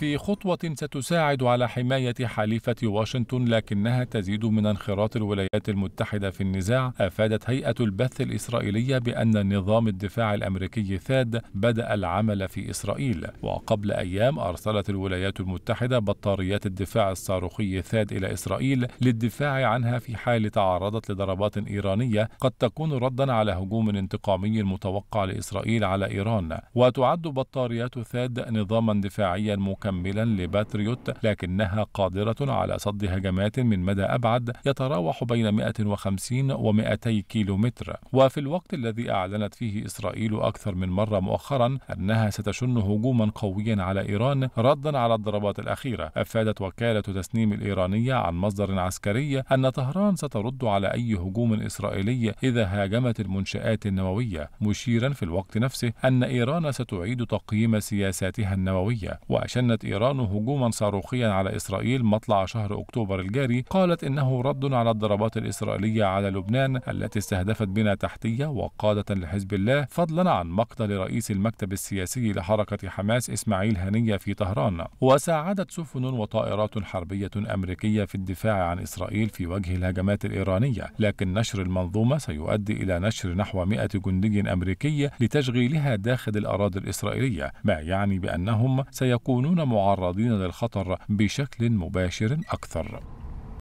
في خطوة ستساعد على حماية حليفة واشنطن لكنها تزيد من انخراط الولايات المتحدة في النزاع أفادت هيئة البث الإسرائيلية بأن نظام الدفاع الأمريكي ثاد بدأ العمل في إسرائيل وقبل أيام أرسلت الولايات المتحدة بطاريات الدفاع الصاروخي ثاد إلى إسرائيل للدفاع عنها في حال تعرضت لضربات إيرانية قد تكون ردا على هجوم انتقامي متوقع لإسرائيل على إيران وتعد بطاريات ثاد نظاما دفاعيا مكملا مكملا لباتريوت لكنها قادرة على صد هجمات من مدى أبعد يتراوح بين 150 و 200 كيلومتر وفي الوقت الذي أعلنت فيه إسرائيل أكثر من مرة مؤخرا أنها ستشن هجوما قويا على إيران ردا على الضربات الأخيرة أفادت وكالة تسنيم الإيرانية عن مصدر عسكري أن طهران سترد على أي هجوم إسرائيلي إذا هاجمت المنشآت النووية مشيرا في الوقت نفسه أن إيران ستعيد تقييم سياساتها النووية وأشنت أطلقت إيران هجوما صاروخيا على إسرائيل مطلع شهر أكتوبر الجاري قالت إنه رد على الضربات الإسرائيلية على لبنان التي استهدفت بنا تحتية وقادة لحزب الله فضلا عن مقتل رئيس المكتب السياسي لحركة حماس إسماعيل هنية في طهران وساعدت سفن وطائرات حربية أمريكية في الدفاع عن إسرائيل في وجه الهجمات الإيرانية لكن نشر المنظومة سيؤدي إلى نشر نحو 100 جندي أمريكي لتشغيلها داخل الأراضي الإسرائيلية ما يعني بأنهم سيكونون معرضين للخطر بشكل مباشر أكثر